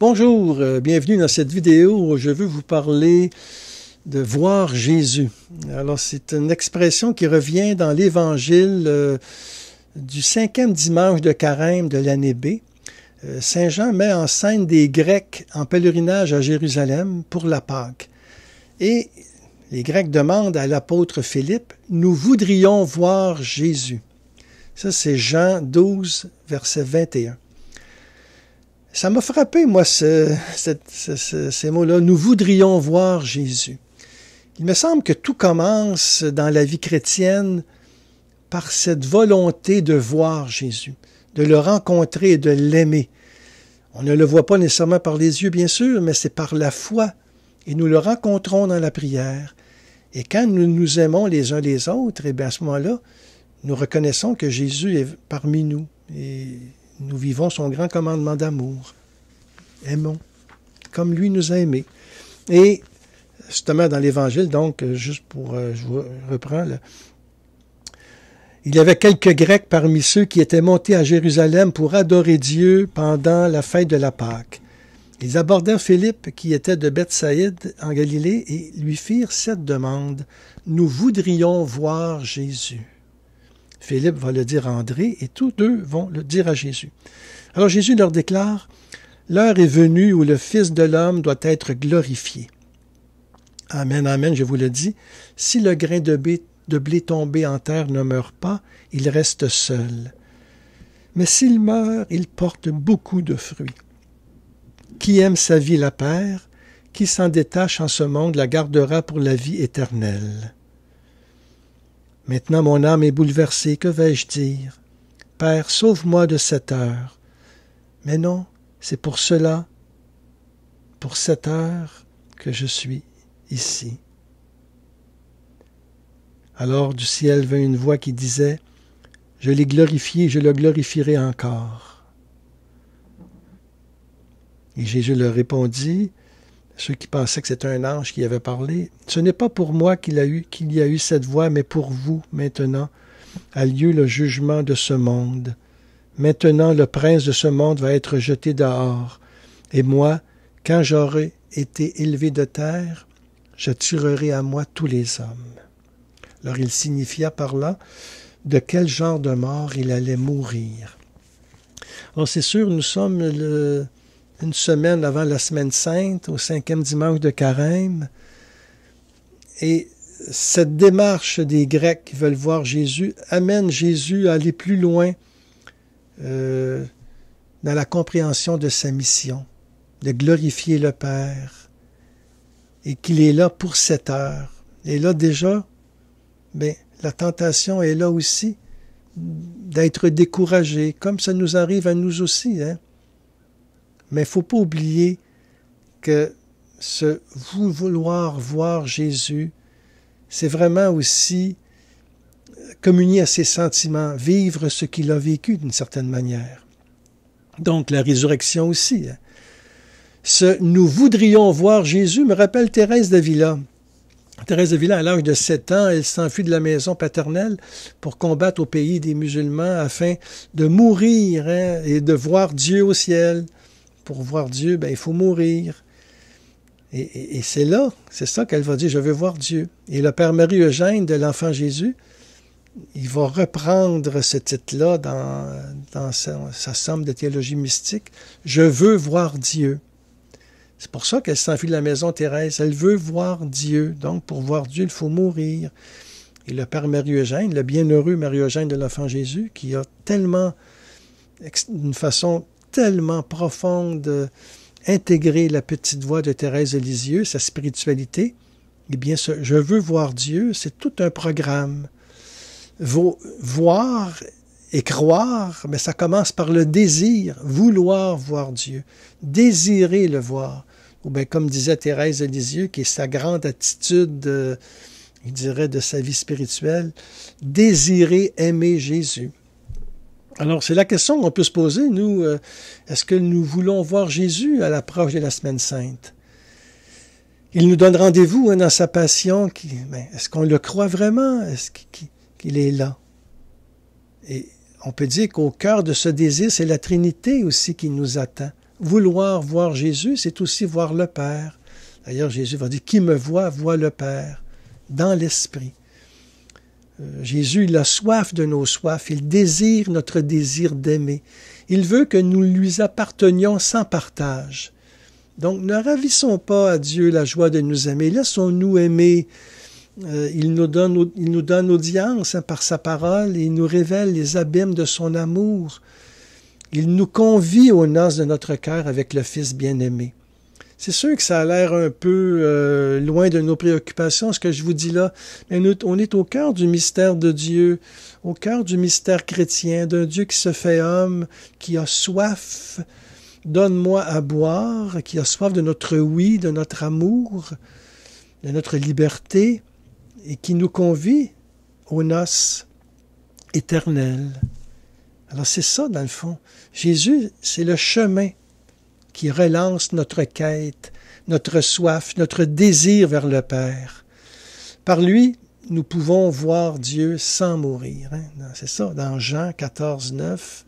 Bonjour, euh, bienvenue dans cette vidéo où je veux vous parler de voir Jésus. Alors c'est une expression qui revient dans l'évangile euh, du cinquième dimanche de carême de l'année B. Euh, Saint Jean met en scène des Grecs en pèlerinage à Jérusalem pour la Pâque. Et les Grecs demandent à l'apôtre Philippe, nous voudrions voir Jésus. Ça, c'est Jean 12, verset 21. Ça m'a frappé, moi, ce, ces mots-là. Nous voudrions voir Jésus. Il me semble que tout commence dans la vie chrétienne par cette volonté de voir Jésus, de le rencontrer et de l'aimer. On ne le voit pas nécessairement par les yeux, bien sûr, mais c'est par la foi. Et nous le rencontrons dans la prière. Et quand nous nous aimons les uns les autres, et eh bien à ce moment-là, nous reconnaissons que Jésus est parmi nous. Et nous vivons son grand commandement d'amour. Aimons, comme lui nous a aimés. Et justement dans l'Évangile, donc, juste pour, euh, je reprends, il y avait quelques Grecs parmi ceux qui étaient montés à Jérusalem pour adorer Dieu pendant la fête de la Pâque. Ils abordèrent Philippe, qui était de Bethsaïde, en Galilée, et lui firent cette demande. Nous voudrions voir Jésus. Philippe va le dire à André et tous deux vont le dire à Jésus. Alors Jésus leur déclare, L'heure est venue où le Fils de l'homme doit être glorifié. Amen, amen, je vous le dis, si le grain de blé, de blé tombé en terre ne meurt pas, il reste seul. Mais s'il meurt, il porte beaucoup de fruits. Qui aime sa vie la perd, qui s'en détache en ce monde la gardera pour la vie éternelle. Maintenant mon âme est bouleversée, que vais-je dire Père, sauve-moi de cette heure. Mais non, c'est pour cela, pour cette heure, que je suis ici. Alors du ciel vint une voix qui disait, Je l'ai glorifié, je le glorifierai encore. Et Jésus leur répondit, ceux qui pensaient que c'était un ange qui avait parlé, ce n'est pas pour moi qu'il a eu qu'il y a eu cette voix, mais pour vous maintenant a lieu le jugement de ce monde. Maintenant le prince de ce monde va être jeté dehors, et moi, quand j'aurai été élevé de terre, je tirerai à moi tous les hommes. Alors il signifia par là de quel genre de mort il allait mourir. Alors c'est sûr, nous sommes le, une semaine avant la semaine sainte, au cinquième dimanche de carême. Et cette démarche des Grecs qui veulent voir Jésus amène Jésus à aller plus loin euh, dans la compréhension de sa mission, de glorifier le Père, et qu'il est là pour cette heure. Et là déjà, ben, la tentation est là aussi d'être découragé, comme ça nous arrive à nous aussi. Hein? Mais il ne faut pas oublier que ce vouloir voir Jésus, c'est vraiment aussi euh, communier à ses sentiments, vivre ce qu'il a vécu d'une certaine manière. Donc la résurrection aussi. Hein. Ce nous voudrions voir Jésus me rappelle Thérèse Villa. Thérèse Villa, à l'âge de 7 ans, elle s'enfuit de la maison paternelle pour combattre au pays des musulmans afin de mourir hein, et de voir Dieu au ciel pour voir Dieu, ben, il faut mourir. Et, c'est là, c'est ça qu'elle va dire, je veux voir Dieu. Et le Père Marie-Eugène de l'Enfant Jésus, il va reprendre ce titre-là dans, dans sa, somme de théologie mystique. Je veux voir Dieu. C'est pour ça qu'elle s'enfuit de la maison Thérèse. Elle veut voir Dieu. Donc, pour voir Dieu, il faut mourir. Et le Père Marie-Eugène, le bienheureux Marie-Eugène de l'Enfant Jésus, qui a tellement, d'une façon tellement profonde, intégrer la petite voix de Thérèse Lisieux, sa spiritualité, eh bien, ce Je veux voir Dieu, c'est tout un programme. voir et croire, mais ça commence par le désir, vouloir voir Dieu, désirer le voir. Ou bien, comme disait Thérèse de qui est sa grande attitude, il euh, dirait, de sa vie spirituelle, désirer aimer Jésus. Alors, c'est la question qu'on peut se poser, nous. Euh, est-ce que nous voulons voir Jésus à l'approche de la Semaine Sainte? Il nous donne rendez-vous hein, dans sa passion. Qui, ben, Est-ce qu'on le croit vraiment? Est-ce qu'il est là? Et on peut dire qu'au cœur de ce désir, c'est la Trinité aussi qui nous attend. Vouloir voir Jésus, c'est aussi voir le Père. D'ailleurs, Jésus va dire, Qui me voit, voit le Père, dans l'Esprit. Euh, Jésus, il a soif de nos soifs, il désire notre désir d'aimer. Il veut que nous lui appartenions sans partage. Donc ne ravissons pas à Dieu la joie de nous aimer, laissons-nous aimer. Euh, il, nous donne, il nous donne audience hein, par sa parole, il nous révèle les abîmes de son amour. Il nous convie aux noces de notre cœur avec le Fils bien-aimé. C'est sûr que ça a l'air un peu euh, loin de nos préoccupations, ce que je vous dis là, mais nous, on est au cœur du mystère de Dieu, au cœur du mystère chrétien, d'un Dieu qui se fait homme, qui a soif, donne-moi à boire, qui a soif de notre oui, de notre amour, de notre liberté, et qui nous convie aux noces éternelles. Alors c'est ça, dans le fond. Jésus, c'est le chemin qui relance notre quête, notre soif, notre désir vers le Père. Par lui, nous pouvons voir Dieu sans mourir. Hein. C'est ça, dans Jean 14, 9,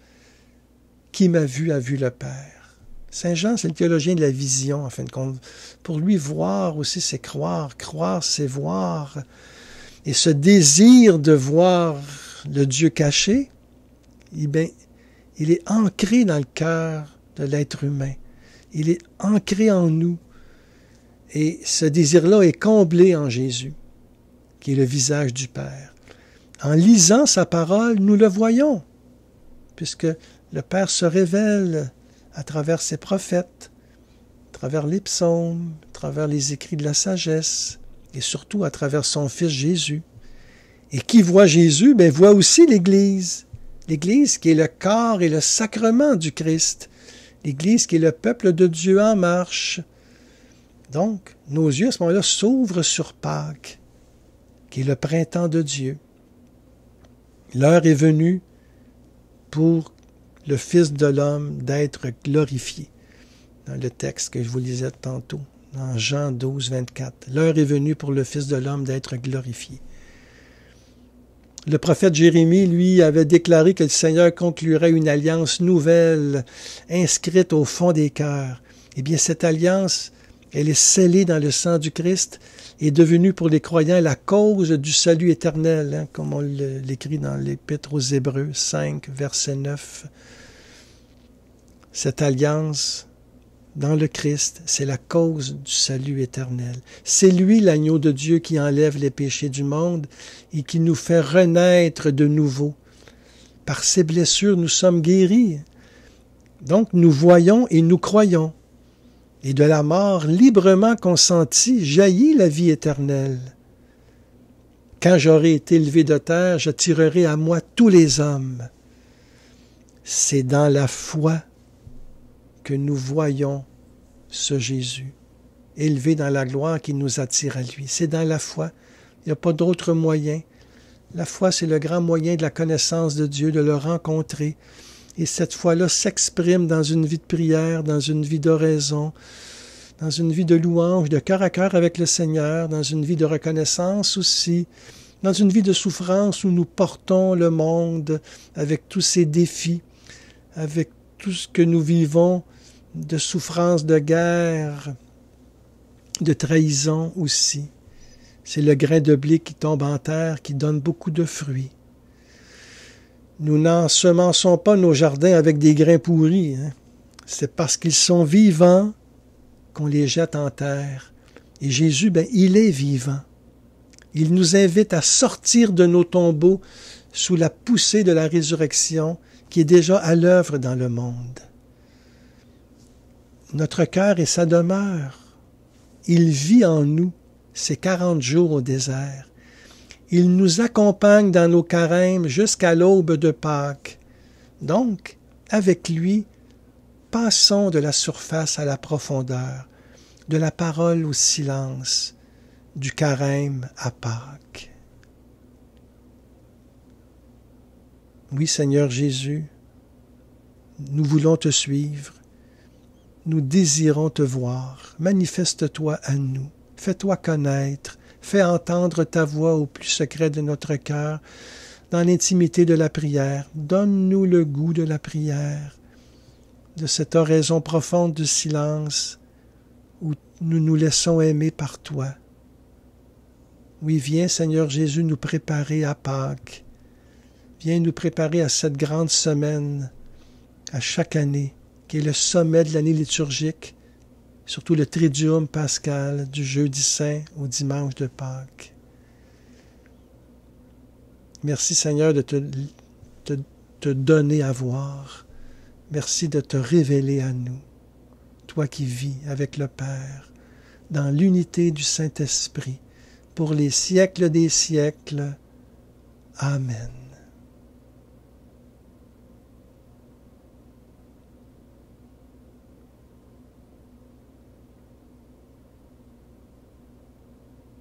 Qui m'a vu a vu le Père. Saint Jean, c'est le théologien de la vision, en fin de compte. Pour lui, voir aussi, c'est croire. Croire, c'est voir. Et ce désir de voir le Dieu caché, eh il est ancré dans le cœur de l'être humain. Il est ancré en nous. Et ce désir-là est comblé en Jésus, qui est le visage du Père. En lisant sa parole, nous le voyons, puisque le Père se révèle à travers ses prophètes, à travers les psaumes, à travers les écrits de la sagesse, et surtout à travers son Fils Jésus. Et qui voit Jésus, ben, voit aussi l'Église. L'Église qui est le corps et le sacrement du Christ, l'Église qui est le peuple de Dieu en marche. Donc, nos yeux à ce moment-là s'ouvrent sur Pâques, qui est le printemps de Dieu. L'heure est venue pour le Fils de l'homme d'être glorifié. Dans le texte que je vous lisais tantôt, dans Jean 12, 24. L'heure est venue pour le Fils de l'homme d'être glorifié. Le prophète Jérémie, lui, avait déclaré que le Seigneur conclurait une alliance nouvelle, inscrite au fond des cœurs. Eh bien, cette alliance, elle est scellée dans le sang du Christ et devenue pour les croyants la cause du salut éternel, hein, comme on l'écrit dans l'Épître aux Hébreux 5, verset 9. Cette alliance dans le Christ, c'est la cause du salut éternel. C'est lui l'agneau de Dieu qui enlève les péchés du monde et qui nous fait renaître de nouveau. Par ses blessures, nous sommes guéris. Donc nous voyons et nous croyons. Et de la mort librement consentie jaillit la vie éternelle. Quand j'aurai été élevé de terre, j'attirerai à moi tous les hommes. C'est dans la foi que nous voyons ce Jésus élevé dans la gloire qui nous attire à lui. C'est dans la foi. Il n'y a pas d'autre moyen. La foi, c'est le grand moyen de la connaissance de Dieu, de le rencontrer. Et cette foi-là s'exprime dans une vie de prière, dans une vie d'oraison, dans une vie de louange, de cœur à cœur avec le Seigneur, dans une vie de reconnaissance aussi, dans une vie de souffrance où nous portons le monde avec tous ses défis, avec tout ce que nous vivons de souffrance de guerre, de trahison aussi. C'est le grain de blé qui tombe en terre qui donne beaucoup de fruits. Nous n'ensemençons pas nos jardins avec des grains pourris. Hein. C'est parce qu'ils sont vivants qu'on les jette en terre. Et Jésus, ben, il est vivant. Il nous invite à sortir de nos tombeaux sous la poussée de la résurrection qui est déjà à l'œuvre dans le monde notre cœur est sa demeure. Il vit en nous ces quarante jours au désert. Il nous accompagne dans nos carèmes jusqu'à l'aube de Pâques. Donc, avec lui, passons de la surface à la profondeur, de la parole au silence, du carême à Pâques. Oui, Seigneur Jésus, nous voulons te suivre nous désirons te voir. Manifeste-toi à nous. Fais-toi connaître. Fais entendre ta voix au plus secret de notre cœur, dans l'intimité de la prière. Donne-nous le goût de la prière, de cette oraison profonde du silence où nous nous laissons aimer par toi. Oui, viens Seigneur Jésus nous préparer à Pâques. Viens nous préparer à cette grande semaine, à chaque année qui est le sommet de l'année liturgique, surtout le Triduum pascal du jeudi saint au dimanche de Pâques. Merci Seigneur de te donner à voir. Merci de te révéler à nous, toi qui vis avec le Père, dans l'unité du Saint-Esprit, pour les siècles des siècles. Amen.